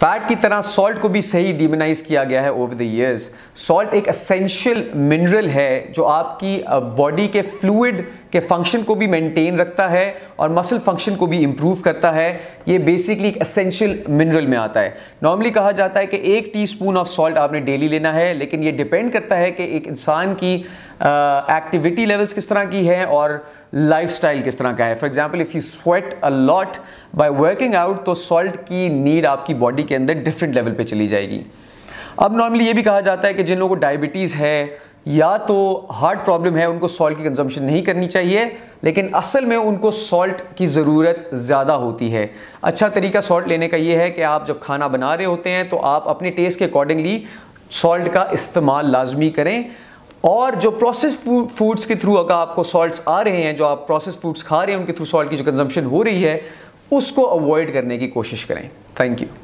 fat की तरह salt को भी सही डिमोनाइज किया गया है ओवर द ईयर्स सॉल्ट एक असेंशियल मिनरल है जो आपकी बॉडी के फ्लूड के फंक्शन को भी मेंटेन रखता है और मसल फंक्शन को भी इम्प्रूव करता है ये बेसिकली एक असेंशियल मिनरल में आता है नॉर्मली कहा जाता है कि एक टीस्पून ऑफ सॉल्ट आपने डेली लेना है लेकिन ये डिपेंड करता है कि एक इंसान की एक्टिविटी uh, लेवल्स किस तरह की है और स्टाइल किस तरह का है for example if you sweat a lot by working out तो सॉल्ट की नीड आपकी बॉडी के अंदर डिफरेंट लेवल पे चली जाएगी अब नॉर्मली ये भी कहा जाता है कि जिन लोगों को डायबिटीज़ है या तो हार्ट प्रॉब्लम है उनको सॉल्ट की कंजम्पशन नहीं करनी चाहिए लेकिन असल में उनको सॉल्ट की ज़रूरत ज़्यादा होती है अच्छा तरीका सॉल्ट लेने का ये है कि आप जब खाना बना रहे होते हैं तो आप अपने टेस्ट के अकॉर्डिंगली सॉल्ट का इस्तेमाल लाजमी करें और जो प्रोसेस फूड्स के थ्रू अगर आपको सॉल्ट्स आ रहे हैं जो आप प्रोसेस फूड्स खा रहे हैं उनके थ्रू सॉल्ट की जो कंजम्पशन हो रही है उसको अवॉइड करने की कोशिश करें थैंक यू